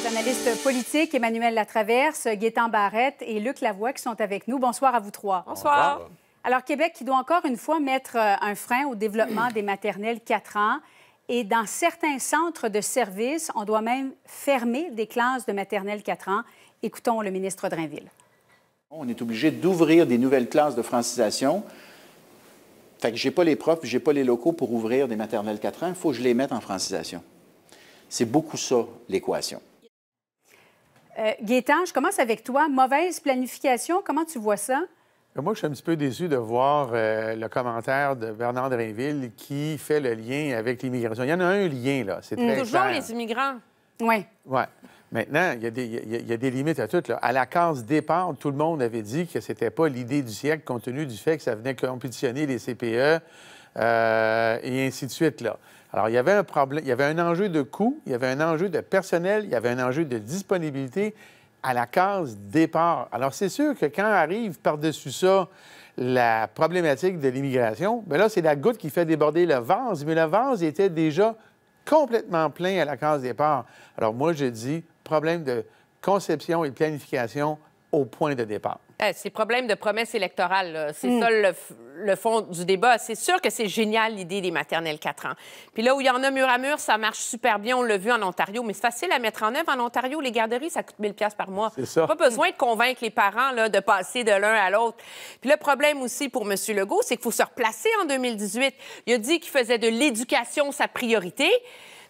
Les analystes politiques, Emmanuel Latraverse, Gaétan Barrette et Luc Lavoie qui sont avec nous. Bonsoir à vous trois. Bonsoir. Alors, Québec qui doit encore une fois mettre euh, un frein au développement des maternelles 4 ans. Et dans certains centres de services, on doit même fermer des classes de maternelles 4 ans. Écoutons le ministre Drinville. On est obligé d'ouvrir des nouvelles classes de francisation. Fait que j'ai pas les profs, j'ai pas les locaux pour ouvrir des maternelles 4 ans. Il faut que je les mette en francisation. C'est beaucoup ça, l'équation. Euh, Gaétan, je commence avec toi. Mauvaise planification, comment tu vois ça? Euh, moi, je suis un petit peu déçu de voir euh, le commentaire de Bernard Drainville qui fait le lien avec l'immigration. Il y en a un lien, là. C'est très Toujours les immigrants. Oui. Oui. Maintenant, il y, a des, limites à tout. À la case départ, tout le monde avait dit que ce n'était pas l'idée du siècle, compte tenu du fait que ça venait compétitionner les CPE euh, et ainsi de suite. Là. Alors, il y avait un problème, il y avait un enjeu de coût, il y avait un enjeu de personnel, il y avait un enjeu de disponibilité à la case départ. Alors, c'est sûr que quand arrive par-dessus ça la problématique de l'immigration, bien là, c'est la goutte qui fait déborder le vase, mais le vase était déjà complètement plein à la case départ. Alors, moi, je dis problème de conception et planification au point de départ. C'est eh, ces problèmes de promesses électorales, c'est hmm. ça le, fond du débat. C'est sûr que c'est génial l'idée des maternelles 4 ans. Puis là où il y en a mur à mur, ça marche super bien. On l'a vu en Ontario, mais c'est facile à mettre en œuvre en Ontario. Les garderies, ça coûte 1000 pièces par mois. Pas besoin de convaincre les parents là, de passer de l'un à l'autre. Puis le problème aussi pour M. Legault, c'est qu'il faut se replacer en 2018. Il a dit qu'il faisait de l'éducation sa priorité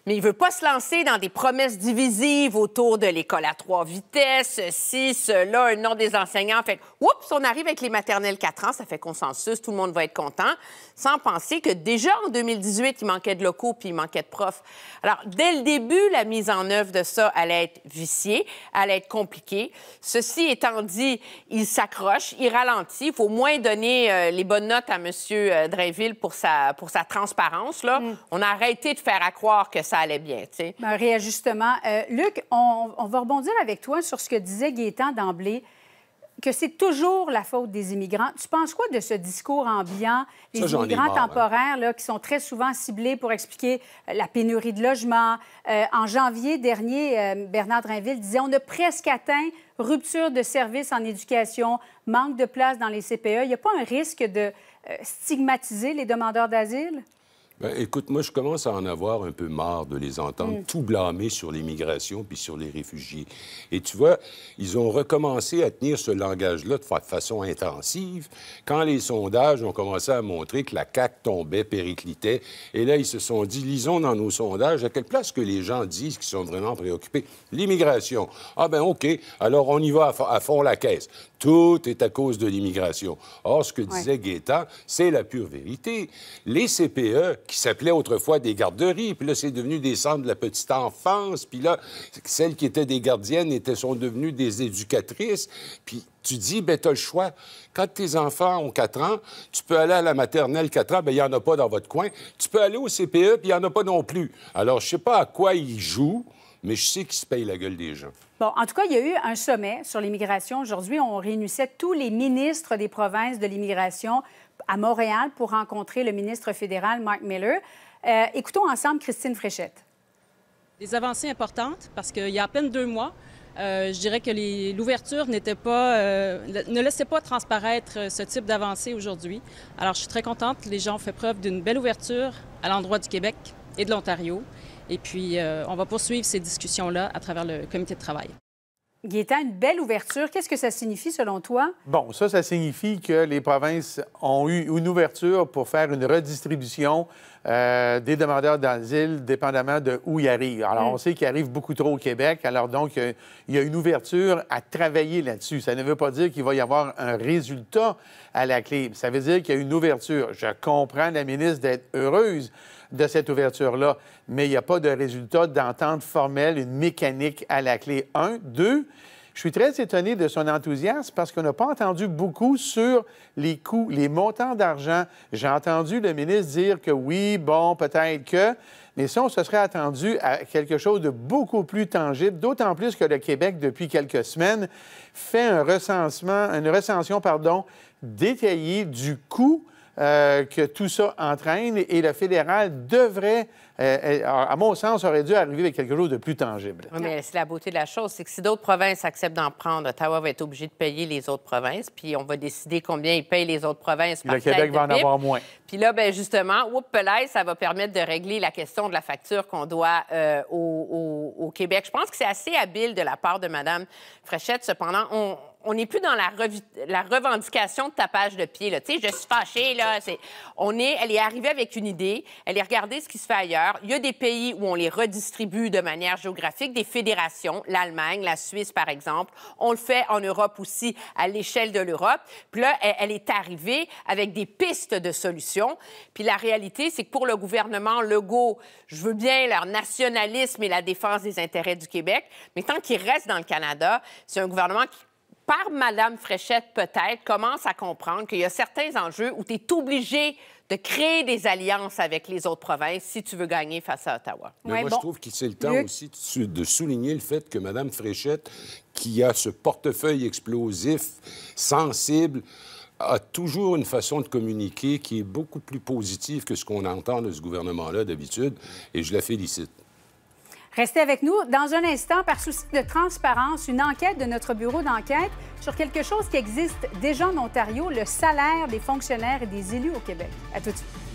mais il ne veut pas se lancer dans des promesses divisives autour de l'école à trois vitesses, si, cela, un nom des enseignants. En fait, oups, on arrive avec les maternelles 4 ans, ça fait consensus, tout le monde va être content, sans penser que déjà en 2018, il manquait de locaux puis il manquait de profs. Alors, dès le début, la mise en œuvre de ça allait être viciée, allait être compliquée. Ceci étant dit, il s'accroche, il ralentit. Il faut moins donner euh, les bonnes notes à M. Euh, Drainville pour sa, pour sa transparence. Là. Mm. On a arrêté de faire à croire que ça allait bien. tu sais. Un ben, réajustement. Euh, Luc, on, va rebondir avec toi sur ce que disait Gaétan d'emblée que c'est toujours la faute des immigrants. Tu penses quoi de ce discours ambiant, les immigrants hein. temporaires là, qui sont très souvent ciblés pour expliquer euh, la pénurie de logements? Euh, en janvier dernier, Bernard Drinville disait on a presque atteint rupture de services en éducation, manque de places dans les CPE. Il n'y a pas un risque de stigmatiser les demandeurs d'asile? Ben, écoute, moi, je commence à en avoir un peu marre de les entendre mm. tout blâmer sur l'immigration puis sur les réfugiés. Et tu vois, ils ont recommencé à tenir ce langage-là de, façon intensive quand les sondages ont commencé à montrer que la CAQ tombait, périclitait. Et là, ils se sont dit, lisons dans nos sondages à quelle place que les gens disent qu'ils sont vraiment préoccupés. L'immigration. Ah ben OK, alors on y va à, fond la caisse. Tout est à cause de l'immigration. Or, ce que disait Guetta, c'est la pure vérité. Les CPE qui s'appelaient autrefois des garderies. Puis là, c'est devenu des centres de la petite enfance. Puis là, celles qui étaient des gardiennes étaient, sont devenues des éducatrices. Puis tu dis, ben, tu as le choix. Quand tes enfants ont 4 ans, tu peux aller à la maternelle 4 ans, ben, il n'y en a pas dans votre coin. Tu peux aller au CPE, puis il y en a pas non plus. Alors, je sais pas à quoi ils jouent mais je sais qu'ils se payent la gueule déjà. Bon, en tout cas, il y a eu un sommet sur l'immigration. Aujourd'hui, on réunissait tous les ministres des provinces de l'immigration à Montréal pour rencontrer le ministre fédéral, Mark Miller. Euh, écoutons ensemble Christine Fréchette. Des avancées importantes parce qu'il y a à peine deux mois, euh, je dirais que l'ouverture n'était pas, euh, ne laissait pas transparaître ce type d'avancée aujourd'hui. Alors, je suis très contente. Les gens ont fait preuve d'une belle ouverture à l'endroit du Québec et de l'Ontario. Et puis, euh, on va poursuivre ces discussions-là à travers le comité de travail. Guétan, une belle ouverture. Qu'est-ce que ça signifie selon toi? Bon, ça, ça signifie que les provinces ont eu une ouverture pour faire une redistribution euh, des demandeurs d'asile, dépendamment de où ils arrivent. Alors, mm. on sait qu'ils arrivent beaucoup trop au Québec. Alors, donc, euh, il y a une ouverture à travailler là-dessus. Ça ne veut pas dire qu'il va y avoir un résultat à la clé. Ça veut dire qu'il y a une ouverture. Je comprends la ministre d'être heureuse de cette ouverture-là, mais il n'y a pas de résultat d'entente formelle, une mécanique à la clé. Un, deux, je suis très étonné de son enthousiasme parce qu'on n'a pas entendu beaucoup sur les coûts, les montants d'argent. J'ai entendu le ministre dire que oui, bon, peut-être que, mais ça, on se serait attendu à quelque chose de beaucoup plus tangible, d'autant plus que le Québec, depuis quelques semaines, fait un recensement, une recension, pardon, détaillée du coût euh, que tout ça entraîne et le fédéral devrait, euh, euh, à mon sens, aurait dû arriver avec quelque chose de plus tangible. mais c'est la beauté de la chose, c'est que si d'autres provinces acceptent d'en prendre, Ottawa va être obligé de payer les autres provinces, puis on va décider combien ils payent les autres provinces. le Québec va en avoir moins. Puis là, ben justement, whoop, ça va permettre de régler la question de la facture qu'on doit au, au Québec. Je pense que c'est assez habile de la part de Mme Fréchette. Cependant, on, on n'est plus dans la, revendication de tapage de pied. Tu sais, je suis fâchée. Là. On est... Elle est arrivée avec une idée. Elle est regardée ce qui se fait ailleurs. Il y a des pays où on les redistribue de manière géographique, des fédérations, l'Allemagne, la Suisse, par exemple. On le fait en Europe aussi, à l'échelle de l'Europe. Puis là, elle est arrivée avec des pistes de solutions. Puis la réalité, c'est que pour le gouvernement Legault, je veux bien leur nationalisme et la défense des intérêts du Québec, mais tant qu'il reste dans le Canada, c'est un gouvernement qui par Madame Fréchette peut-être, commence à comprendre qu'il y a certains enjeux où tu es obligé de créer des alliances avec les autres provinces si tu veux gagner face à Ottawa. moi, je trouve que c'est le temps aussi de souligner le fait que Mme Fréchette, qui a ce portefeuille explosif, sensible, a toujours une façon de communiquer qui est beaucoup plus positive que ce qu'on entend de ce gouvernement-là d'habitude, et je la félicite. Restez avec nous. Dans un instant, par souci de transparence, une enquête de notre bureau d'enquête sur quelque chose qui existe déjà en Ontario, le salaire des fonctionnaires et des élus au Québec. À tout de suite.